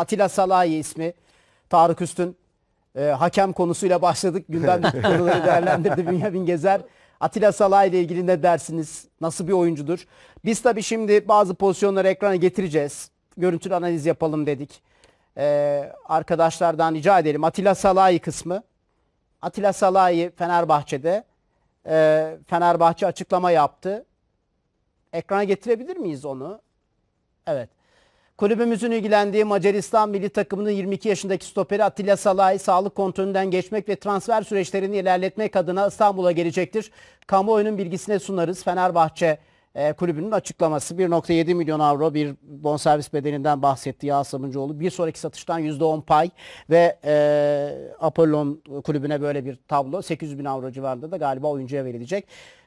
Atilla Salahi ismi. Tarık Üstün e, hakem konusuyla başladık. Gündem konuları değerlendirdi Bünyamin Gezer. Atilla Salay ile ilgili ne dersiniz? Nasıl bir oyuncudur? Biz tabii şimdi bazı pozisyonları ekrana getireceğiz. Görüntülü analiz yapalım dedik. Ee, arkadaşlardan rica edelim. Atilla Salay kısmı. Atilla Salay Fenerbahçe'de. Ee, Fenerbahçe açıklama yaptı. Ekrana getirebilir miyiz onu? Evet. Kulübümüzün ilgilendiği Macaristan milli takımının 22 yaşındaki stoperi Atilla Salay sağlık kontrolünden geçmek ve transfer süreçlerini ilerletmek adına İstanbul'a gelecektir. Kamuoyunun bilgisine sunarız. Fenerbahçe e, kulübünün açıklaması 1.7 milyon avro bir bonservis bedelinden bahsetti Yağız Sabuncuoğlu. Bir sonraki satıştan %10 pay ve e, Apollon kulübüne böyle bir tablo 800 bin avro civarında da galiba oyuncuya verilecek.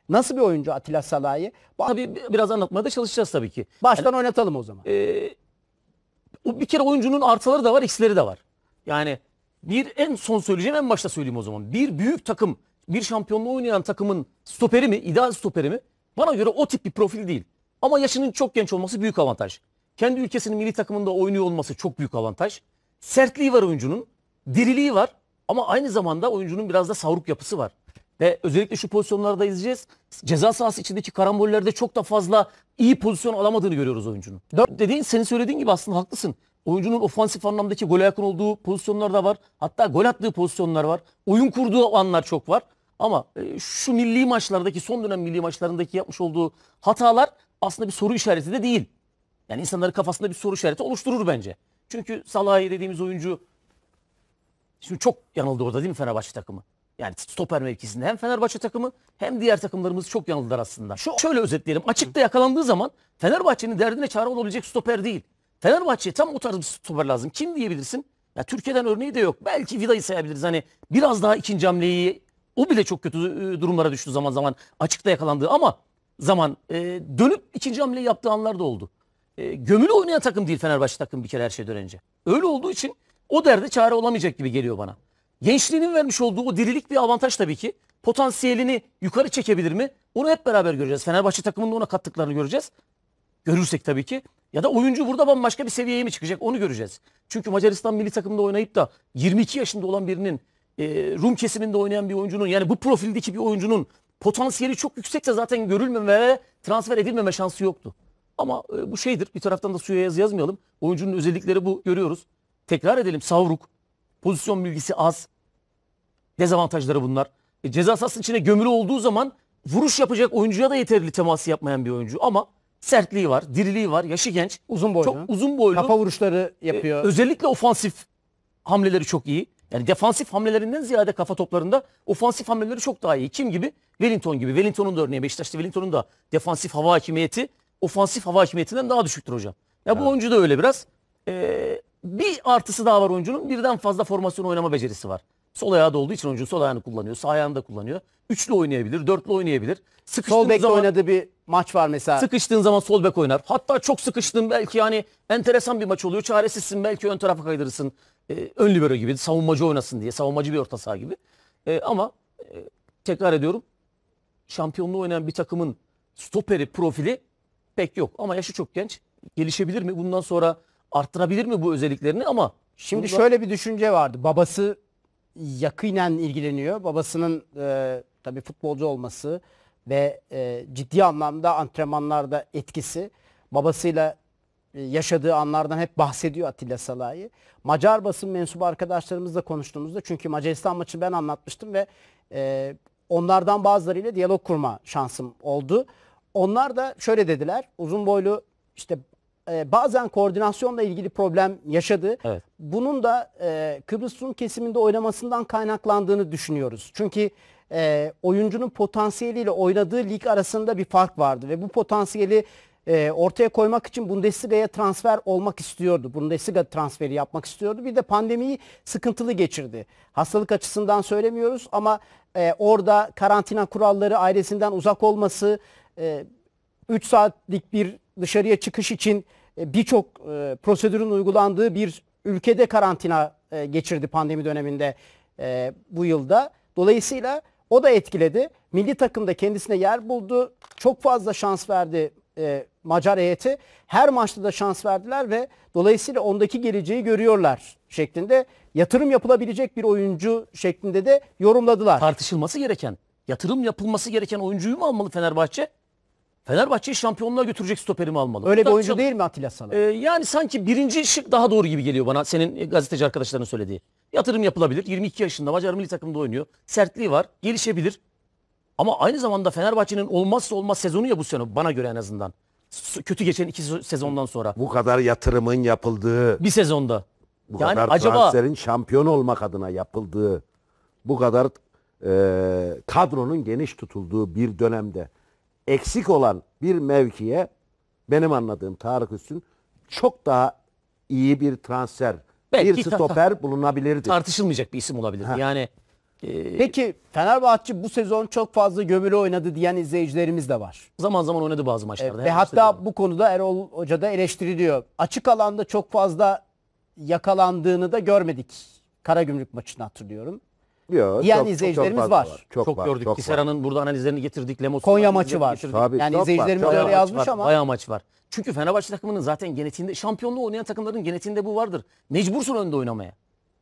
Nasıl bir oyuncu Atilla Salahi? Tabii biraz anlatmaya da çalışacağız tabii ki. Baştan yani, oynatalım o zaman. E, o bir kere oyuncunun artıları da var, eksileri de var. Yani bir en son söyleyeceğim en başta söyleyeyim o zaman. Bir büyük takım, bir şampiyonluğu oynayan takımın stoperi mi, ideal stoperi mi? Bana göre o tip bir profil değil. Ama yaşının çok genç olması büyük avantaj. Kendi ülkesinin milli takımında oynuyor olması çok büyük avantaj. Sertliği var oyuncunun, diriliği var ama aynı zamanda oyuncunun biraz da savruk yapısı var ve özellikle şu pozisyonlarda izleyeceğiz. Ceza sahası içindeki karambollerde çok da fazla iyi pozisyon alamadığını görüyoruz oyuncunun. Dört dediğin senin söylediğin gibi aslında haklısın. Oyuncunun ofansif anlamdaki gole yakın olduğu pozisyonlar da var. Hatta gol attığı pozisyonlar var. Oyun kurduğu anlar çok var. Ama e, şu milli maçlardaki son dönem milli maçlarındaki yapmış olduğu hatalar aslında bir soru işareti de değil. Yani insanların kafasında bir soru işareti oluşturur bence. Çünkü Salah'ı dediğimiz oyuncu şimdi çok yanıldı orada değil mi Fenerbahçe takımı? Yani stoper mevkisinde hem Fenerbahçe takımı hem diğer takımlarımız çok yanıldılar aslında. Şu şöyle özetleyelim. Açıkta yakalandığı zaman Fenerbahçe'nin derdine çare olabilecek stoper değil. Fenerbahçe tam o tarz bir stoper lazım. Kim diyebilirsin? Ya Türkiye'den örneği de yok. Belki Vida'yı sayabiliriz. Hani biraz daha ikinci hamleyi o bile çok kötü e, durumlara düştü zaman zaman açıkta yakalandığı ama zaman e, dönüp ikinci hamleyi yaptığı anlar da oldu. E, gömülü oynayan takım değil Fenerbahçe takım bir kere her şeyden önce. Öyle olduğu için o derde çare olamayacak gibi geliyor bana. Gençliğinin vermiş olduğu o dirilik bir avantaj tabii ki. Potansiyelini yukarı çekebilir mi? Onu hep beraber göreceğiz. Fenerbahçe takımında ona kattıklarını göreceğiz. Görürsek tabii ki. Ya da oyuncu burada bambaşka bir seviyeye mi çıkacak onu göreceğiz. Çünkü Macaristan milli takımında oynayıp da 22 yaşında olan birinin e, Rum kesiminde oynayan bir oyuncunun yani bu profildeki bir oyuncunun potansiyeli çok yüksekse zaten görülmeme ve transfer edilmeme şansı yoktu. Ama e, bu şeydir bir taraftan da suya yazı yazmayalım. Oyuncunun özellikleri bu görüyoruz. Tekrar edelim savruk, pozisyon bilgisi az, Dezavantajları bunlar. E, ceza sahası içine gömülü olduğu zaman vuruş yapacak oyuncuya da yeterli teması yapmayan bir oyuncu ama sertliği var, diriliği var, yaşı genç. Uzun boylu. Çok uzun boylu. Kafa vuruşları yapıyor. E, özellikle ofansif hamleleri çok iyi. Yani defansif hamlelerinden ziyade kafa toplarında ofansif hamleleri çok daha iyi. Kim gibi? Wellington gibi. Wellington'un da örneği Beşiktaş'ta Wellington'un da defansif hava hakimiyeti ofansif hava hakimiyetinden daha düşüktür hocam. Ya bu evet. oyuncu da öyle biraz. Ee, bir artısı daha var oyuncunun. Birden fazla formasyon oynama becerisi var. Sol ayağı da olduğu için oyuncu sol ayağını kullanıyor. Sağ ayağını da kullanıyor. Üçlü oynayabilir, dörtlü oynayabilir. Sıkıştığın sol bekle oynadığı bir maç var mesela. Sıkıştığın zaman sol bek oynar. Hatta çok sıkıştığın belki yani enteresan bir maç oluyor. Çaresizsin belki ön tarafa kaydırırsın. Ee, ön libero gibi savunmacı oynasın diye. Savunmacı bir orta saha gibi. Ee, ama e, tekrar ediyorum. Şampiyonluğu oynayan bir takımın stoperi profili pek yok. Ama yaşı çok genç. Gelişebilir mi? Bundan sonra arttırabilir mi bu özelliklerini ama Şimdi Burada... şöyle bir düşünce vardı. Babası yakinen ilgileniyor. Babasının e, tabii futbolcu olması ve e, ciddi anlamda antrenmanlarda etkisi babasıyla e, yaşadığı anlardan hep bahsediyor Atilla Salayı. Macar basın mensubu arkadaşlarımızla konuştuğumuzda çünkü Macaristan maçı ben anlatmıştım ve e, onlardan bazılarıyla diyalog kurma şansım oldu. Onlar da şöyle dediler uzun boylu işte e, bazen koordinasyonla ilgili problem yaşadı. Evet. Bunun da e, Kıbrıs Rum kesiminde oynamasından kaynaklandığını düşünüyoruz. Çünkü e, oyuncunun potansiyeliyle oynadığı lig arasında bir fark vardı ve bu potansiyeli e, ortaya koymak için Bundesliga'ya transfer olmak istiyordu. Bundesliga transferi yapmak istiyordu. Bir de pandemiyi sıkıntılı geçirdi. Hastalık açısından söylemiyoruz ama e, orada karantina kuralları ailesinden uzak olması, e, 3 saatlik bir dışarıya çıkış için e, birçok e, prosedürün uygulandığı bir ülkede karantina e, geçirdi pandemi döneminde bu yılda. Dolayısıyla o da etkiledi. Milli takımda kendisine yer buldu. Çok fazla şans verdi e, Macar heyeti. Her maçta da şans verdiler ve dolayısıyla ondaki geleceği görüyorlar şeklinde yatırım yapılabilecek bir oyuncu şeklinde de yorumladılar. Tartışılması gereken, yatırım yapılması gereken oyuncuyu mu almalı Fenerbahçe? Fenerbahçe'yi şampiyonluğa götürecek stoperimi mi almalı? Öyle bir oyuncu çok- değil mi Atilla sana? Ee, yani sanki birinci şık daha doğru gibi geliyor bana senin gazeteci arkadaşlarının söylediği. Yatırım yapılabilir. 22 yaşında Macar milli takımda oynuyor. Sertliği var. Gelişebilir. Ama aynı zamanda Fenerbahçe'nin olmazsa olmaz sezonu ya bu sene bana göre en azından. S- Kötü geçen iki sezondan sonra. Bu kadar yatırımın yapıldığı, Bir sezonda. bu yani kadar acaba transferin şampiyon olmak adına yapıldığı, bu kadar e, kadronun geniş tutulduğu bir dönemde eksik olan bir mevkiye benim anladığım Tarık Üstün çok daha iyi bir transfer, Belki bir stoper bulunabilirdi. Tartışılmayacak bir isim olabilirdi. Ha. Yani e, Peki Fenerbahçe bu sezon çok fazla gömülü oynadı diyen izleyicilerimiz de var. zaman zaman oynadı bazı maçlarda. ve hatta bu konuda Erol Hoca da eleştiriliyor. Açık alanda çok fazla yakalandığını da görmedik. Karagümrük maçını hatırlıyorum. Yok, diyen çok, izleyicilerimiz çok var. var. Çok, çok var, gördük. Çok burada analizlerini getirdik. Lemos Konya maçı var. Getirdik. Tabii, yani izleyicilerimiz var, öyle yazmış var, ama. Bayağı maç var. Çünkü Fenerbahçe takımının zaten genetiğinde şampiyonluğu oynayan takımların genetiğinde bu vardır. Mecbursun önde oynamaya.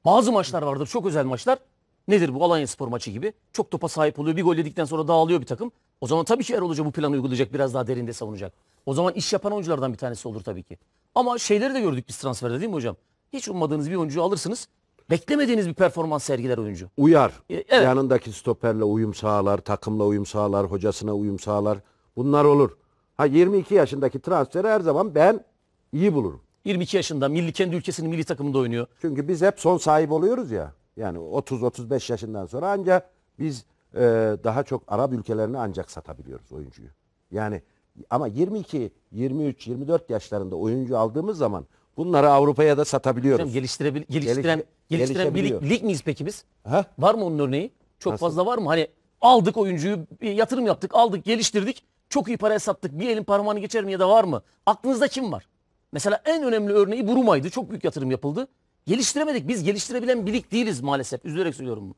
Bazı maçlar vardır çok özel maçlar. Nedir bu Alanya Spor maçı gibi? Çok topa sahip oluyor. Bir gol yedikten sonra dağılıyor bir takım. O zaman tabii ki Erol Hoca bu planı uygulayacak. Biraz daha derinde savunacak. O zaman iş yapan oyunculardan bir tanesi olur tabii ki. Ama şeyleri de gördük biz transferde değil mi hocam? Hiç ummadığınız bir oyuncuyu alırsınız. Beklemediğiniz bir performans sergiler oyuncu. Uyar. E, evet. Yanındaki stoperle uyum sağlar, takımla uyum sağlar, hocasına uyum sağlar. Bunlar olur. Ha 22 yaşındaki transferi her zaman ben iyi bulurum. 22 yaşında milli kendi ülkesinin milli takımında oynuyor. Çünkü biz hep son sahip oluyoruz ya. Yani 30-35 yaşından sonra ancak biz e, daha çok Arap ülkelerine ancak satabiliyoruz oyuncuyu. Yani ama 22, 23, 24 yaşlarında oyuncu aldığımız zaman Bunları Avrupa'ya da satabiliyoruz. Hocam geliştirebil geliştiren geliştiren bir lig, lig miyiz peki biz? Ha? Var mı onun örneği? Çok Nasıl? fazla var mı? Hani aldık oyuncuyu, yatırım yaptık, aldık, geliştirdik. Çok iyi paraya sattık. Bir elin parmağını geçer mi ya da var mı? Aklınızda kim var? Mesela en önemli örneği Buruma'ydı. Çok büyük yatırım yapıldı. Geliştiremedik. Biz geliştirebilen bir lig değiliz maalesef. Üzülerek söylüyorum bunu.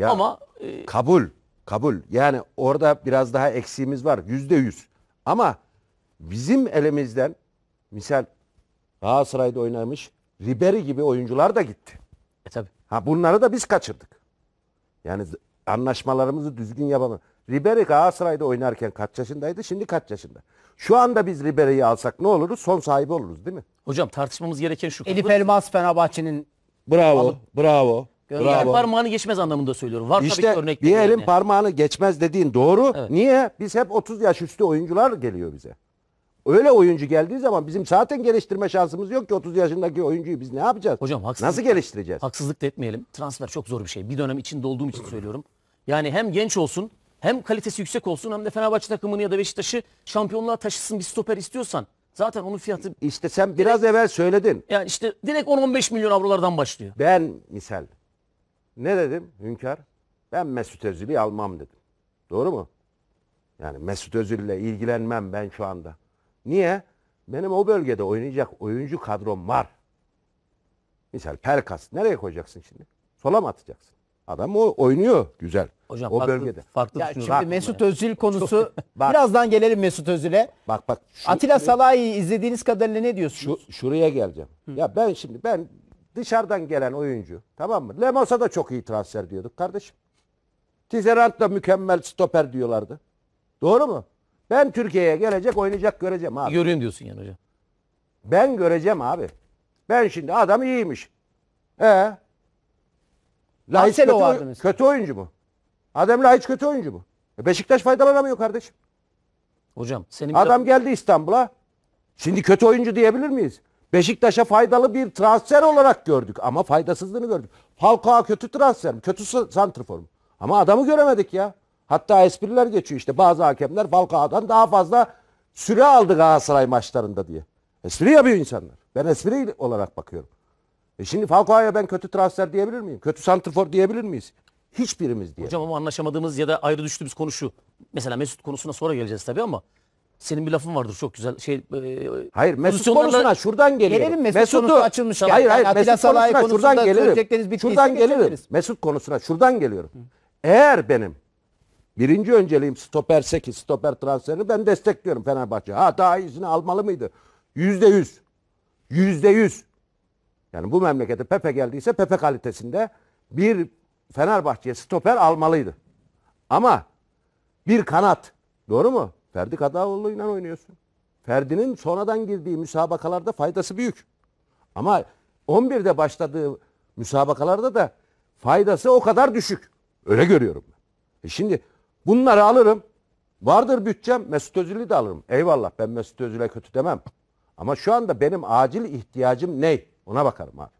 Ya, Ama e... kabul, kabul. Yani orada biraz daha eksiğimiz var. Yüzde yüz. Ama bizim elimizden misal Galatasaray'da oynamış Ribery gibi oyuncular da gitti. E tabi. Ha bunları da biz kaçırdık. Yani anlaşmalarımızı düzgün yapalım. Ribery Galatasaray'da oynarken kaç yaşındaydı? Şimdi kaç yaşında? Şu anda biz Ribery'i alsak ne oluruz? Son sahibi oluruz değil mi? Hocam tartışmamız gereken şu. Elif Elmas Fenerbahçe'nin Bravo, alıp, bravo. Gönderip bravo. parmağını geçmez anlamında söylüyorum. Var işte tabii örnek bir elin yani. parmağını geçmez dediğin doğru. Evet. Niye? Biz hep 30 yaş üstü oyuncular geliyor bize. Öyle oyuncu geldiği zaman bizim zaten geliştirme şansımız yok ki 30 yaşındaki oyuncuyu biz ne yapacağız? Hocam haksızlık, Nasıl geliştireceğiz? Haksızlık da etmeyelim. Transfer çok zor bir şey. Bir dönem içinde olduğum için söylüyorum. Yani hem genç olsun hem kalitesi yüksek olsun hem de Fenerbahçe takımını ya da Beşiktaş'ı şampiyonluğa taşısın bir stoper istiyorsan zaten onun fiyatı... İşte sen direkt, biraz evvel söyledin. Yani işte direkt 10-15 milyon avrolardan başlıyor. Ben misal ne dedim Hünkar? Ben Mesut Özil'i almam dedim. Doğru mu? Yani Mesut Özil'le ilgilenmem ben şu anda. Niye? Benim o bölgede oynayacak oyuncu kadrom var. Misal Pelkas nereye koyacaksın şimdi? Sola mı atacaksın? Adam o oynuyor güzel. Hocam o farklı, bölgede. Farklı ya şimdi Bak Mesut Özil konusu bak, birazdan gelelim Mesut Özil'e. Bak bak. Şu, Atilla Salahi'yi izlediğiniz kadarıyla ne diyorsunuz? Şu, şuraya geleceğim. Hı. Ya ben şimdi ben dışarıdan gelen oyuncu tamam mı? Lemos'a da çok iyi transfer diyorduk kardeşim. Tizerant da mükemmel stoper diyorlardı. Doğru mu? Ben Türkiye'ye gelecek oynayacak göreceğim abi. Göreyim diyorsun yani hocam. Ben göreceğim abi. Ben şimdi adam iyiymiş. Ee, Laiç kötü, oy- kötü oyuncu mu? Adem Laiç kötü oyuncu mu? E Beşiktaş faydalanamıyor kardeşim. Hocam senin biraz- Adam geldi İstanbul'a. Şimdi kötü oyuncu diyebilir miyiz? Beşiktaş'a faydalı bir transfer olarak gördük ama faydasızlığını gördük. Falcao kötü transfer mi? Kötü sa- santrfor mu? Ama adamı göremedik ya. Hatta espriler geçiyor işte bazı hakemler Falcao'dan daha fazla süre aldı Galatasaray maçlarında diye. Espri yapıyor insanlar. Ben espri olarak bakıyorum. E şimdi Falcao'ya ben kötü transfer diyebilir miyim? Kötü santrfor diyebilir miyiz? Hiçbirimiz diye. Hocam ama anlaşamadığımız ya da ayrı düştüğümüz konu şu. Mesela Mesut konusuna sonra geleceğiz tabii ama senin bir lafın vardır çok güzel şey. E, hayır Mesut konusuna şuradan gelirim. Gelelim Mesut Mesut'u, konusu açılmış. Hayır hayır yani Mesut konusuna şuradan gelelim. Şuradan gelirim. Mesut konusuna şuradan geliyorum. Hı. Eğer benim Birinci önceliğim stoper 8, stoper transferini ben destekliyorum Fenerbahçe. Ha daha iyisini almalı mıydı? Yüzde yüz. Yüzde yüz. Yani bu memlekete Pepe geldiyse Pepe kalitesinde bir Fenerbahçe stoper almalıydı. Ama bir kanat. Doğru mu? Ferdi Kadaoğlu'yla oynuyorsun. Ferdi'nin sonradan girdiği müsabakalarda faydası büyük. Ama 11'de başladığı müsabakalarda da faydası o kadar düşük. Öyle görüyorum. E şimdi Bunları alırım. Vardır bütçem Mesut Özil'i de alırım. Eyvallah ben Mesut Özil'e kötü demem. Ama şu anda benim acil ihtiyacım ne? Ona bakarım abi.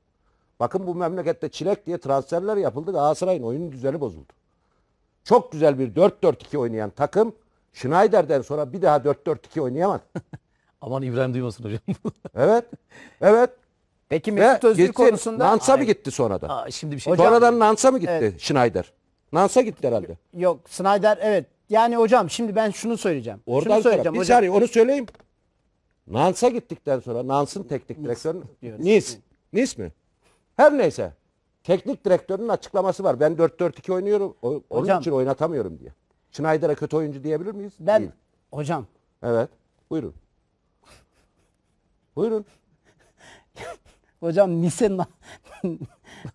Bakın bu memlekette çilek diye transferler yapıldı. Galatasaray'ın oyunun düzeni bozuldu. Çok güzel bir 4-4-2 oynayan takım Schneider'den sonra bir daha 4-4-2 oynayamaz. Aman İbrahim duymasın hocam. evet. Evet. Peki Mesut Özil konusunda... Nans'a mı gitti sonra da? Aa, şimdi bir şey... Sonradan Nans'a mı gitti evet. Schneider? Nans'a gitti herhalde. Yok Snyder evet. Yani hocam şimdi ben şunu söyleyeceğim. Oradan şunu söyleyeceğim sonra, bir saniye onu söyleyeyim. Nans'a gittikten sonra Nans'ın teknik direktörü Nis. Nis mi? Her neyse. Teknik direktörünün açıklaması var. Ben 4-4-2 oynuyorum. O, hocam, için oynatamıyorum diye. Schneider'e kötü oyuncu diyebilir miyiz? Ben Değil. hocam. Evet. Buyurun. Buyurun. hocam Nis'e nas,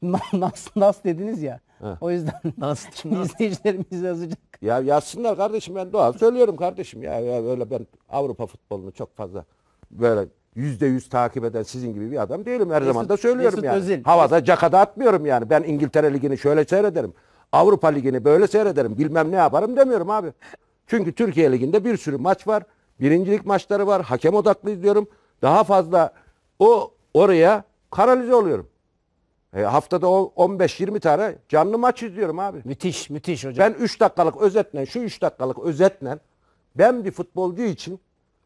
nas, nas dediniz ya. Heh. O yüzden nasıl, şimdi izleyicilerimiz yazacak. Ya yazsınlar kardeşim ben doğal söylüyorum kardeşim ya. ya böyle ben Avrupa futbolunu çok fazla böyle yüzde yüz takip eden sizin gibi bir adam değilim. Her zaman da söylüyorum Mesut yani. Özil. Havada cakada atmıyorum yani. Ben İngiltere Ligi'ni şöyle seyrederim. Avrupa Ligi'ni böyle seyrederim. Bilmem ne yaparım demiyorum abi. Çünkü Türkiye Ligi'nde bir sürü maç var. Birincilik maçları var. Hakem odaklı izliyorum. Daha fazla o oraya kanalize oluyorum. E, haftada 15-20 tane canlı maç izliyorum abi. Müthiş müthiş hocam. Ben 3 dakikalık özetle şu 3 dakikalık özetle ben bir futbolcu için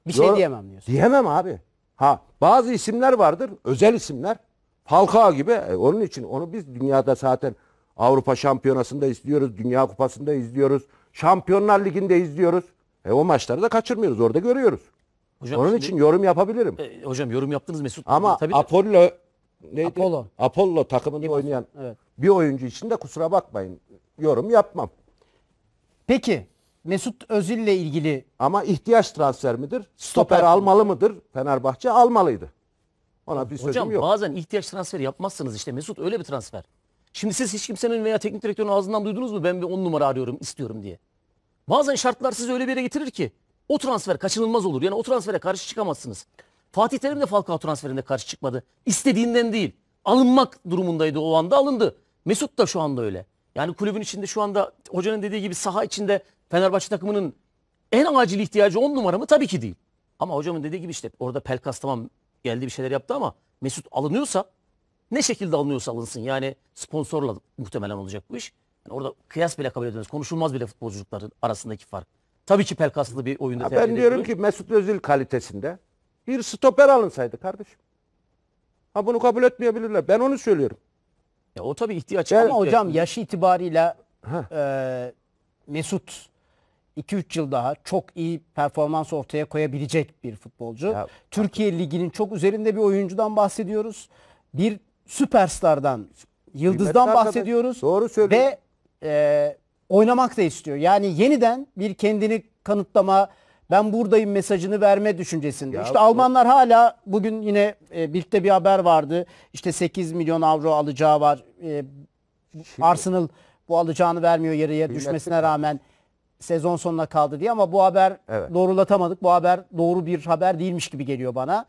bir şey yo- diyemem diyorsun. Diyemem abi. Ha bazı isimler vardır özel isimler. Falcao gibi e, onun için onu biz dünyada zaten Avrupa Şampiyonası'nda izliyoruz, Dünya Kupası'nda izliyoruz, Şampiyonlar Ligi'nde izliyoruz. E o maçları da kaçırmıyoruz, orada görüyoruz. Hocam Onun şimdi- için yorum yapabilirim. E, hocam yorum yaptınız Mesut. Ama Tabii Apollo neydi? Apollo. Apollo takımında Dimos. oynayan evet. bir oyuncu için de kusura bakmayın. Yorum yapmam. Peki Mesut Özil ile ilgili ama ihtiyaç transfer midir? Stoper, Stoper almalı mıdır? Fenerbahçe almalıydı. Ona bir Hocam, sözüm Hocam, bazen ihtiyaç transferi yapmazsınız işte Mesut öyle bir transfer. Şimdi siz hiç kimsenin veya teknik direktörün ağzından duydunuz mu ben bir on numara arıyorum istiyorum diye. Bazen şartlar sizi öyle bir yere getirir ki o transfer kaçınılmaz olur. Yani o transfere karşı çıkamazsınız. Fatih Terim de Falcao transferinde karşı çıkmadı. İstediğinden değil. Alınmak durumundaydı o anda alındı. Mesut da şu anda öyle. Yani kulübün içinde şu anda hocanın dediği gibi saha içinde Fenerbahçe takımının en acil ihtiyacı 10 numara mı? Tabii ki değil. Ama hocamın dediği gibi işte orada Pelkas tamam geldi bir şeyler yaptı ama Mesut alınıyorsa ne şekilde alınıyorsa alınsın. Yani sponsorla muhtemelen olacak bu iş. Yani orada kıyas bile kabul edilmez. Konuşulmaz bile futbolcuların arasındaki fark. Tabii ki Pelkaslı bir oyunda Ben diyorum ki Mesut Özil kalitesinde bir stoper alınsaydı kardeşim. Ha bunu kabul etmeyebilirler. Ben onu söylüyorum. Ya o tabii ihtiyaç ama hocam yaş itibariyle e, Mesut 2-3 yıl daha çok iyi performans ortaya koyabilecek bir futbolcu. Ya- Türkiye Ligi'nin çok üzerinde bir oyuncudan bahsediyoruz. Bir süperstardan, yıldızdan bahsediyoruz. Doğru söylüyor. Ve e, oynamak da istiyor. Yani yeniden bir kendini kanıtlama, ben buradayım mesajını verme düşüncesinde. Ya işte bu... Almanlar hala bugün yine e, Bild'de bir haber vardı. İşte 8 milyon avro alacağı var. E, Şimdi... Arsenal bu alacağını vermiyor yarıya düşmesine rağmen sezon sonuna kaldı diye ama bu haber evet. doğrulatamadık. Bu haber doğru bir haber değilmiş gibi geliyor bana.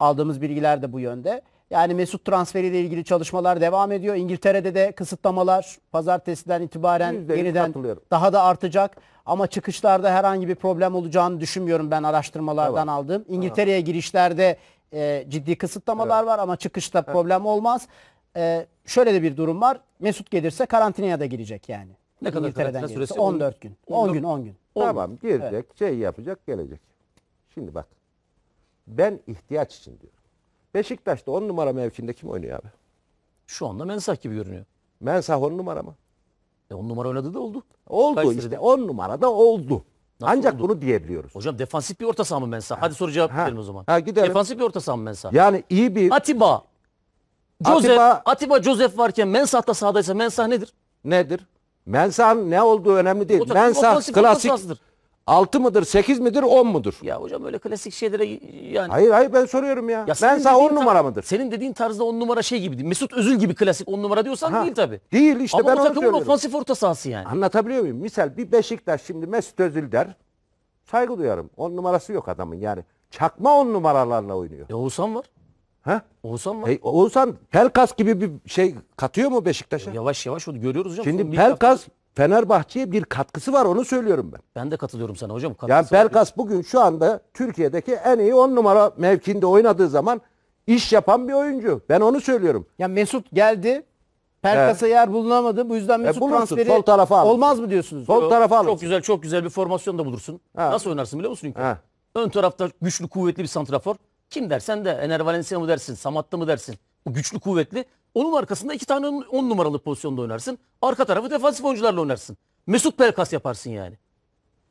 Aldığımız bilgiler de bu yönde. Yani Mesut transferi ile ilgili çalışmalar devam ediyor. İngiltere'de de kısıtlamalar pazartesiden itibaren yeniden daha da artacak. Ama çıkışlarda herhangi bir problem olacağını düşünmüyorum ben araştırmalardan evet. aldım. İngiltere'ye girişlerde e, ciddi kısıtlamalar evet. var ama çıkışta evet. problem olmaz. E, şöyle de bir durum var. Mesut gelirse karantinaya da girecek yani. Ne kadar karantina süresi? 14 gün. 10 gün 10 gün. Tamam girecek, evet. şey yapacak, gelecek. Şimdi bak. Ben ihtiyaç için diyorum. Beşiktaş'ta 10 numara mevkinde kim oynuyor abi? Şu anda Mensah gibi görünüyor. Mensah 10 numara mı? E 10 numara oynadı da oldu. Oldu Kaç işte 10 numarada oldu. Nasıl Ancak oldu? bunu diyebiliyoruz. Hocam defansif bir orta saha mı Mensah? Ha. Hadi soru cevap verelim o zaman. Ha gidelim. Defansif bir orta saha mı Mensah? Yani iyi bir... Atiba. Joseph, Atiba, Atiba Joseph varken Mensah da sahadaysa Mensah nedir? Nedir? Mensah'ın ne olduğu önemli değil. Mensah klasik 6 mıdır, 8 midir, 10 mudur? Ya hocam öyle klasik şeylere yani. Hayır hayır ben soruyorum ya. ya ben sana 10 numara mıdır? Senin dediğin tarzda 10 numara şey gibi değil. Mesut Özil gibi klasik 10 numara diyorsan ha, değil tabii. Değil işte Ama ben onu söylüyorum. Ama o takımın ofansif orta sahası yani. Anlatabiliyor muyum? Misal bir Beşiktaş şimdi Mesut Özil der. Saygı duyarım. 10 numarası yok adamın yani. Çakma 10 numaralarla oynuyor. Ya e, Oğuzhan var. Ha? Oğuzhan var. E, Oğuzhan Pelkas gibi bir şey katıyor mu Beşiktaş'a? Yavaş yavaş onu görüyoruz hocam. Şimdi Pelkas hafta... Fenerbahçe'ye bir katkısı var onu söylüyorum ben. Ben de katılıyorum sana hocam. Yani Pelkas var. bugün şu anda Türkiye'deki en iyi 10 numara mevkinde oynadığı zaman iş yapan bir oyuncu. Ben onu söylüyorum. Ya Mesut geldi. Perkas'a yer bulunamadı. Bu yüzden e, Mesut e bulursun, transferi sol tarafa alırsın. olmaz mı diyorsunuz? Sol tarafa alırsın. Çok güzel çok güzel bir formasyon da bulursun. Ha. Nasıl oynarsın biliyor musun? Ha. Ön tarafta güçlü kuvvetli bir santrafor. Kim dersen de Ener Valencia mı dersin? Samatta mı dersin? O güçlü kuvvetli onun arkasında iki tane on numaralı pozisyonda oynarsın. Arka tarafı defansif oyuncularla oynarsın. Mesut Pelkas yaparsın yani.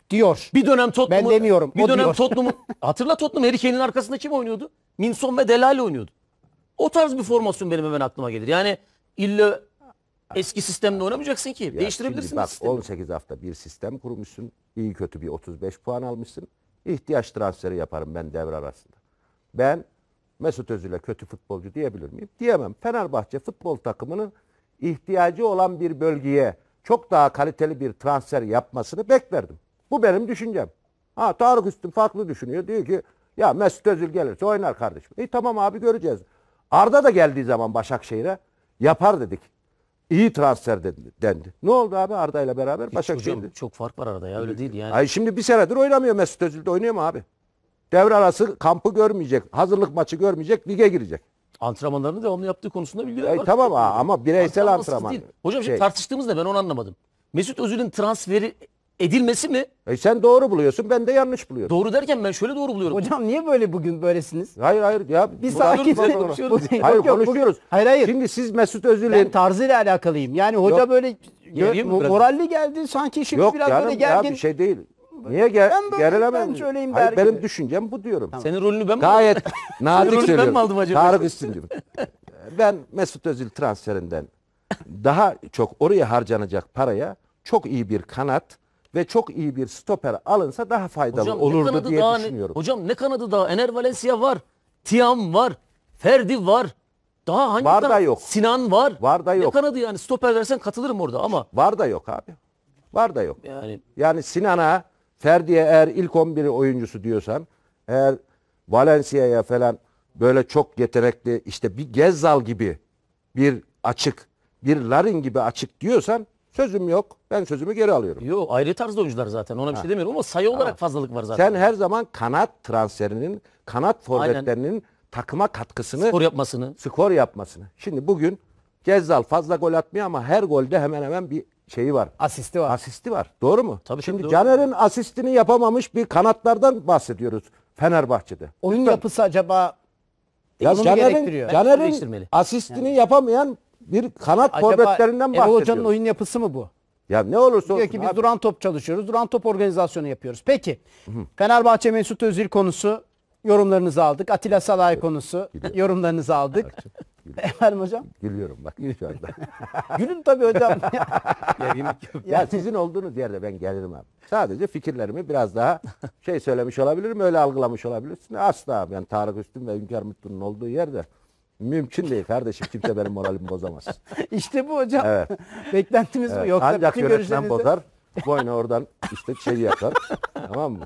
Diyor. Bir dönem Tottenham'ı... Ben demiyorum. Bir dönem Tottenham'ı... hatırla Tottenham Harry Kane'in arkasında kim oynuyordu? Minson ve Delali oynuyordu. O tarz bir formasyon benim hemen aklıma gelir. Yani illa eski sistemle oynamayacaksın ki. Ya Değiştirebilirsin bak, sistemi. 18 hafta bir sistem kurmuşsun. İyi kötü bir 35 puan almışsın. İhtiyaç transferi yaparım ben devre arasında. Ben Mesut Özil'e kötü futbolcu diyebilir miyim? Diyemem. Fenerbahçe futbol takımının ihtiyacı olan bir bölgeye çok daha kaliteli bir transfer yapmasını beklerdim. Bu benim düşüncem. Ha Tarık Üstün farklı düşünüyor. Diyor ki ya Mesut Özil gelirse oynar kardeşim. İyi e, tamam abi göreceğiz. Arda da geldiği zaman Başakşehir'e yapar dedik. İyi transfer dedi, dendi. Ne oldu abi Arda ile beraber Başakşehir'de? Çok fark var arada ya öyle değil yani. Ay şimdi bir senedir oynamıyor Mesut Özil de oynuyor mu abi? devre arası kampı görmeyecek, hazırlık maçı görmeyecek, lige girecek. Antrenmanlarını devamlı yaptığı konusunda bilgiler e, var. Tamam ha, ama bireysel antrenman. Değil. Hocam şey. şimdi tartıştığımız ne ben onu anlamadım. Mesut Özil'in transferi edilmesi mi? E sen doğru buluyorsun ben de yanlış buluyorum. Doğru derken ben şöyle doğru buluyorum. Hocam niye böyle bugün böylesiniz? Hayır hayır ya bir sakin konuşuyoruz. hayır yok, konuşuyoruz. Bugün, hayır hayır. Şimdi siz Mesut Özil'in ben tarzıyla alakalıyım. Yani hoca yok. böyle Gö- moralli geldi sanki şimdi yok, biraz canım, böyle gergin. Yok ya bir şey değil abi. Niye ger ben böyle, gerilemem? Ben söyleyeyim Hayır, benim düşüncem bu diyorum. Tamam. Senin rolünü ben mi Gayet nadir söylüyorum. Ben mi aldım acaba? Tarık Üstüncüm. ben Mesut Özil transferinden daha çok oraya harcanacak paraya çok iyi bir kanat ve çok iyi bir stoper alınsa daha faydalı hocam, olurdu diye daha, düşünüyorum. Ne, hocam ne kanadı daha? Ener Valencia var. Tiam var. Ferdi var. Daha hangi var da yok. Sinan var. Var da yok. Ne kanadı yani stoper versen katılırım orada ama. Var da yok abi. Var da yok. Yani, yani Sinan'a Ferdi'ye eğer ilk 11 oyuncusu diyorsan eğer Valencia'ya falan böyle çok yetenekli işte bir Gezzal gibi bir açık bir Larin gibi açık diyorsan sözüm yok. Ben sözümü geri alıyorum. Yok ayrı tarzda oyuncular zaten. Ona bir şey ha. şey demiyorum ama sayı olarak ha. fazlalık var zaten. Sen her zaman kanat transferinin, kanat forvetlerinin takıma katkısını, skor yapmasını. Skor yapmasını. Şimdi bugün Gezzal fazla gol atmıyor ama her golde hemen hemen bir şeyi var. Asisti var. Asisti var. Doğru mu? Tabii Şimdi tabii, Caner'in asistini yapamamış bir kanatlardan bahsediyoruz Fenerbahçe'de. Oyun Lütfen. yapısı acaba ya Caner'in, Caner'in asistini yani. yapamayan bir kanat forvetlerinden bahsediyoruz. Erol Hoca'nın oyun yapısı mı bu? Ya ne olursa olsun. Diyor ki biz abi. duran top çalışıyoruz. Duran top organizasyonu yapıyoruz. Peki. Hı. Fenerbahçe Mesut Özil konusu yorumlarınızı aldık. Atilla Salay konusu yorumlarınızı aldık gülüyorum. Efendim hocam? Gülüyorum bak şu anda. Gülün tabii hocam. ya sizin olduğunuz yerde ben gelirim abi. Sadece fikirlerimi biraz daha şey söylemiş olabilirim, öyle algılamış olabilirsin. Asla ben Tarık Üstün ve Hünkar Mutlu'nun olduğu yerde Mümkün değil kardeşim kimse benim moralimi bozamaz. İşte bu hocam. Evet. Beklentimiz evet. bu. Yoksa Ancak yönetmen görüşlerinizde... bozar. Boynu oradan işte şey yapar. tamam mı?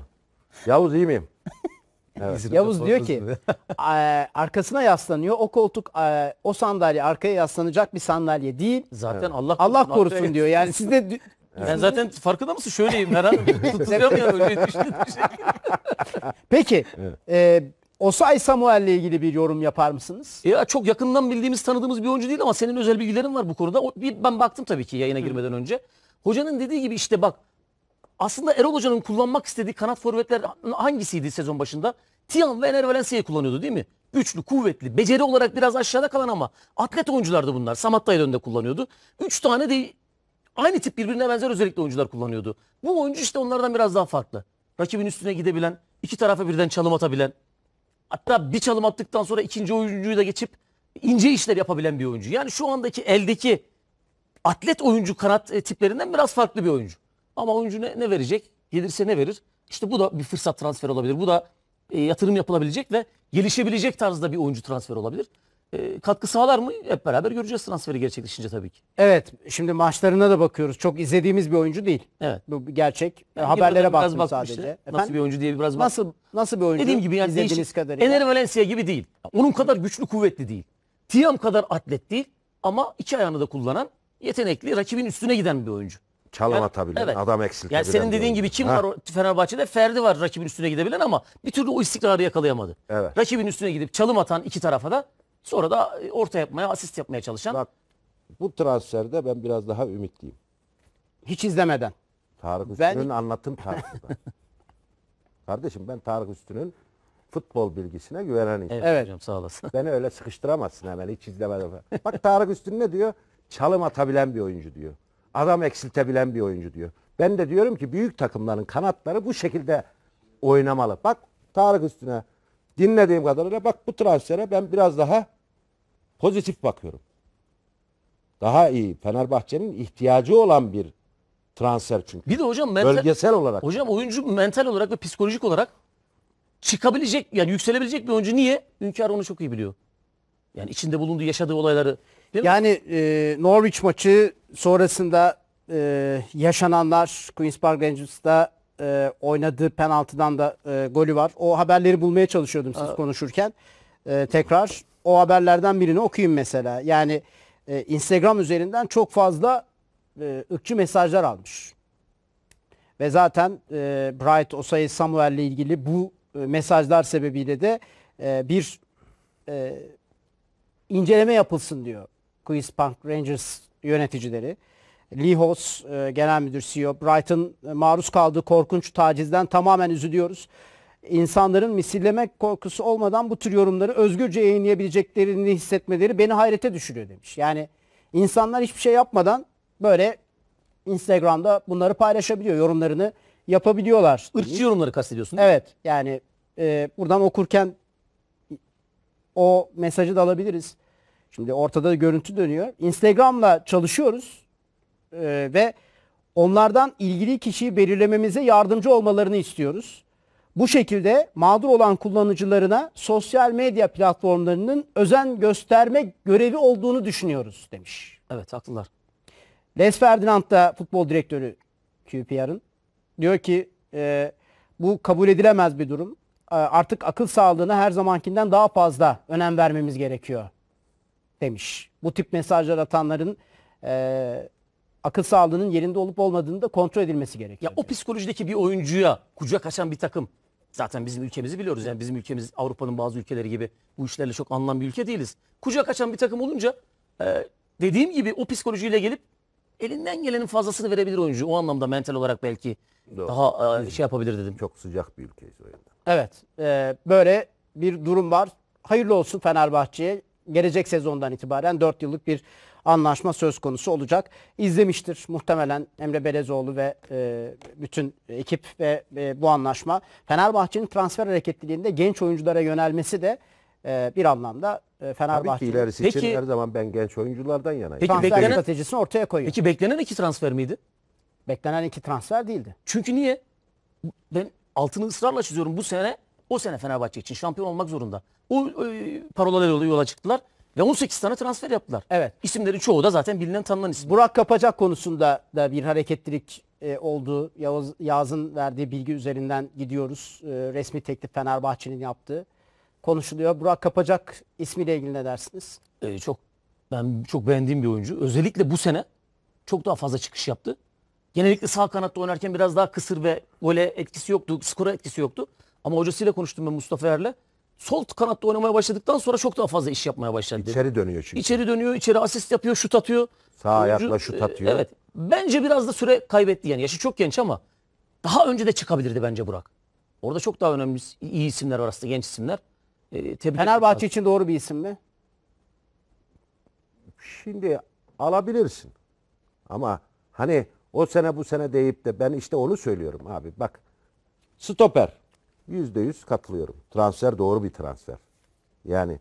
Yavuz iyi miyim? Evet. Yavuz diyor ki e, arkasına yaslanıyor. O koltuk e, o sandalye arkaya yaslanacak bir sandalye değil. Zaten evet. Allah korusun, Allah korusun diyor. Yani siz de Evet. Ben zaten farkında mısın? Şöyleyim herhalde. Tutacağım ya öyle şey. Peki. Evet. E, Osay Samuel ile ilgili bir yorum yapar mısınız? Ya çok yakından bildiğimiz, tanıdığımız bir oyuncu değil ama senin özel bilgilerin var bu konuda. O, bir, ben baktım tabii ki yayına girmeden önce. Hocanın dediği gibi işte bak aslında Erol Hoca'nın kullanmak istediği kanat forvetler hangisiydi sezon başında? Tiam ve Ener Valencia'yı kullanıyordu değil mi? Güçlü, kuvvetli, beceri olarak biraz aşağıda kalan ama atlet oyunculardı bunlar. Samat da önde kullanıyordu. Üç tane de aynı tip birbirine benzer özellikle oyuncular kullanıyordu. Bu oyuncu işte onlardan biraz daha farklı. Rakibin üstüne gidebilen, iki tarafa birden çalım atabilen, hatta bir çalım attıktan sonra ikinci oyuncuyu da geçip ince işler yapabilen bir oyuncu. Yani şu andaki eldeki atlet oyuncu kanat e, tiplerinden biraz farklı bir oyuncu. Ama oyuncu ne, ne verecek? Gelirse ne verir? İşte bu da bir fırsat transferi olabilir. Bu da e, yatırım yapılabilecek ve gelişebilecek tarzda bir oyuncu transferi olabilir. E, katkı sağlar mı? Hep beraber göreceğiz transferi gerçekleşince tabii ki. Evet. Şimdi maçlarına da bakıyoruz. Çok izlediğimiz bir oyuncu değil. Evet. Bu bir gerçek. Yani Haberlere baktım bakmıştı. sadece. Nasıl bir oyuncu diye biraz baktım. Nasıl nasıl bir oyuncu? Dediğim gibi yani izlediğiniz değişik. kadarıyla. Ener Valencia gibi değil. Onun kadar güçlü kuvvetli değil. Tiam kadar atlet değil ama iki ayağını da kullanan yetenekli rakibin üstüne giden bir oyuncu. Çalım yani, evet. adam eksiltebilen. Yani senin dediğin gibi kim ha. var Fenerbahçe'de? Ferdi var rakibin üstüne gidebilen ama bir türlü o istikrarı yakalayamadı. Evet. Rakibin üstüne gidip çalım atan iki tarafa da sonra da orta yapmaya, asist yapmaya çalışan. Bak bu transferde ben biraz daha ümitliyim. Hiç izlemeden. Tarık Üstün'ün ben... anlatım Kardeşim ben Tarık Üstün'ün futbol bilgisine güvenen insan. Evet, evet. hocam sağ olasın. Beni öyle sıkıştıramazsın hemen hiç izlemeden. Bak Tarık Üstün ne diyor? Çalım atabilen bir oyuncu diyor adam eksiltebilen bir oyuncu diyor. Ben de diyorum ki büyük takımların kanatları bu şekilde oynamalı. Bak Tarık üstüne dinlediğim kadarıyla bak bu transfere ben biraz daha pozitif bakıyorum. Daha iyi. Fenerbahçe'nin ihtiyacı olan bir transfer çünkü. Bir de hocam mental, bölgesel olarak. Hocam oyuncu mental olarak ve psikolojik olarak çıkabilecek yani yükselebilecek bir oyuncu niye? Hünkar onu çok iyi biliyor. Yani içinde bulunduğu, yaşadığı olayları. Değil Yani e, Norwich maçı sonrasında e, yaşananlar Queen's Park Rangers'ta e, oynadığı penaltıdan da e, golü var. O haberleri bulmaya çalışıyordum siz Aa. konuşurken. E, tekrar o haberlerden birini okuyayım mesela. Yani e, Instagram üzerinden çok fazla e, ırkçı mesajlar almış. Ve zaten e, Bright Osayi Samuel ile ilgili bu e, mesajlar sebebiyle de e, bir e, inceleme yapılsın diyor Quiz Punk Rangers yöneticileri. Lee Hos, e, genel müdür CEO, Brighton e, maruz kaldığı korkunç tacizden tamamen üzülüyoruz. İnsanların misillemek korkusu olmadan bu tür yorumları özgürce yayınlayabileceklerini hissetmeleri beni hayrete düşürüyor demiş. Yani insanlar hiçbir şey yapmadan böyle Instagram'da bunları paylaşabiliyor, yorumlarını yapabiliyorlar. Irkçı yorumları kastediyorsun. Evet yani e, buradan okurken o mesajı da alabiliriz. Şimdi ortada görüntü dönüyor. Instagram'la çalışıyoruz ee, ve onlardan ilgili kişiyi belirlememize yardımcı olmalarını istiyoruz. Bu şekilde mağdur olan kullanıcılarına sosyal medya platformlarının özen gösterme görevi olduğunu düşünüyoruz demiş. Evet haklılar. Les Ferdinand da futbol direktörü QPR'ın diyor ki e, bu kabul edilemez bir durum. E, artık akıl sağlığına her zamankinden daha fazla önem vermemiz gerekiyor demiş. Bu tip mesajlar atanların e, akıl sağlığının yerinde olup olmadığını da kontrol edilmesi gerekiyor. Ya o psikolojideki bir oyuncuya kucak açan bir takım zaten bizim ülkemizi biliyoruz. Yani bizim ülkemiz Avrupa'nın bazı ülkeleri gibi bu işlerle çok anlam bir ülke değiliz. Kucak açan bir takım olunca e, dediğim gibi o psikolojiyle gelip elinden gelenin fazlasını verebilir oyuncu. O anlamda mental olarak belki Doğru. daha e, şey yapabilir dedim. Çok sıcak bir ülke o Evet. E, böyle bir durum var. Hayırlı olsun Fenerbahçe'ye. Gelecek sezondan itibaren 4 yıllık bir anlaşma söz konusu olacak. İzlemiştir muhtemelen Emre Belezoğlu ve e, bütün ekip ve e, bu anlaşma. Fenerbahçe'nin transfer hareketliliğinde genç oyunculara yönelmesi de e, bir anlamda e, Fenerbahçe. Tabii ki ilerisi Peki, için her zaman ben genç oyunculardan yanayım. Peki transfer beklenen, stratejisini ortaya koyuyor. Peki beklenen iki transfer miydi? Beklenen iki transfer değildi. Çünkü niye? Ben altını ısrarla çiziyorum bu sene o sene Fenerbahçe için şampiyon olmak zorunda. O e, parolayla yola, yola çıktılar ve 18 tane transfer yaptılar. Evet. İsimleri çoğu da zaten bilinen tanınan isim. Burak Kapacak konusunda da bir hareketlilik e, oldu. Yavuz, Yaz'ın verdiği bilgi üzerinden gidiyoruz. E, resmi teklif Fenerbahçe'nin yaptığı konuşuluyor. Burak Kapacak ismiyle ilgili ne dersiniz? Ee, çok ben çok beğendiğim bir oyuncu. Özellikle bu sene çok daha fazla çıkış yaptı. Genellikle sağ kanatta oynarken biraz daha kısır ve gole etkisi yoktu, skora etkisi yoktu. Ama hocasıyla konuştum ben Mustafa Er'le. Sol kanatta oynamaya başladıktan sonra çok daha fazla iş yapmaya başladı. İçeri dönüyor çünkü. İçeri dönüyor, içeri asist yapıyor, şut atıyor. Sağ Oyuncu, ayakla şut e, atıyor. E, evet. Bence biraz da süre kaybetti yani. Yaşı çok genç ama daha önce de çıkabilirdi bence Burak. Orada çok daha önemli iyi isimler var aslında genç isimler e, tebrik Fenerbahçe etmek için doğru bir isim mi? Şimdi alabilirsin. Ama hani o sene bu sene deyip de ben işte onu söylüyorum abi bak. Stoper. Yüzde yüz katılıyorum. Transfer doğru bir transfer. Yani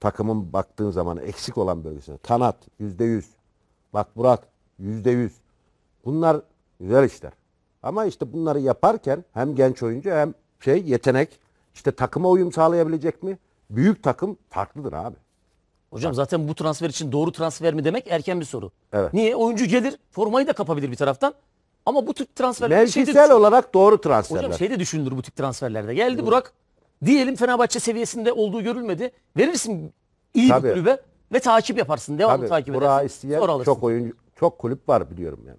takımın baktığın zaman eksik olan bölgesine. Tanat yüzde yüz. Bak Burak yüzde yüz. Bunlar güzel işler. Ama işte bunları yaparken hem genç oyuncu hem şey yetenek işte takıma uyum sağlayabilecek mi? Büyük takım farklıdır abi. Hocam zaten bu transfer için doğru transfer mi demek erken bir soru. Evet. Niye? Oyuncu gelir, formayı da kapabilir bir taraftan. Ama bu tip transferler Mevkisel şeyde olarak doğru transferler. Hocam şey de düşünülür bu tip transferlerde. Geldi Burak. Diyelim Fenerbahçe seviyesinde olduğu görülmedi. Verirsin iyi Tabii. bir kulübe ve takip yaparsın. Devamlı Tabii, takip Burak'ı edersin. isteyen çok oyuncu çok kulüp var biliyorum yani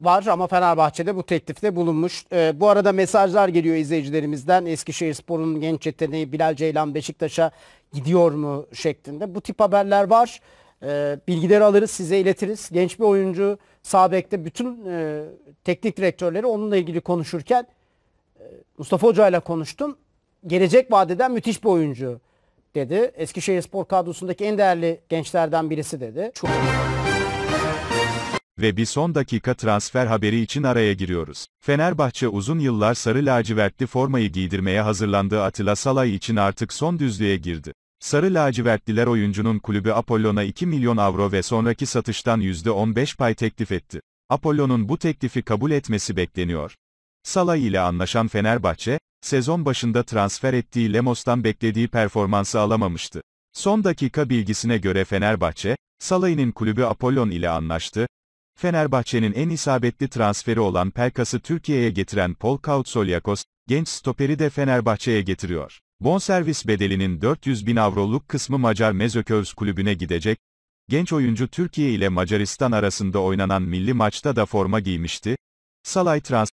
var ama Fenerbahçe'de bu teklifte bulunmuş. E, bu arada mesajlar geliyor izleyicilerimizden. Eskişehir Spor'un genç yeteneği Bilal Ceylan Beşiktaş'a gidiyor mu şeklinde. Bu tip haberler var. E, bilgileri alırız size iletiriz. Genç bir oyuncu Sabek'te bütün e, teknik direktörleri onunla ilgili konuşurken e, Mustafa Hoca ile konuştum. Gelecek vadeden müthiş bir oyuncu dedi. Eskişehir Spor kadrosundaki en değerli gençlerden birisi dedi. Çok ve bir son dakika transfer haberi için araya giriyoruz. Fenerbahçe uzun yıllar sarı lacivertli formayı giydirmeye hazırlandığı Atilla Salay için artık son düzlüğe girdi. Sarı lacivertliler oyuncunun kulübü Apollon'a 2 milyon avro ve sonraki satıştan %15 pay teklif etti. Apollon'un bu teklifi kabul etmesi bekleniyor. Salay ile anlaşan Fenerbahçe, sezon başında transfer ettiği Lemos'tan beklediği performansı alamamıştı. Son dakika bilgisine göre Fenerbahçe, Salay'ın kulübü Apollon ile anlaştı Fenerbahçe'nin en isabetli transferi olan Pelkas'ı Türkiye'ye getiren Paul Kautsolyakos, genç stoperi de Fenerbahçe'ye getiriyor. Bonservis bedelinin 400 bin avroluk kısmı Macar Mezököz kulübüne gidecek, Genç oyuncu Türkiye ile Macaristan arasında oynanan milli maçta da forma giymişti. Salay transfer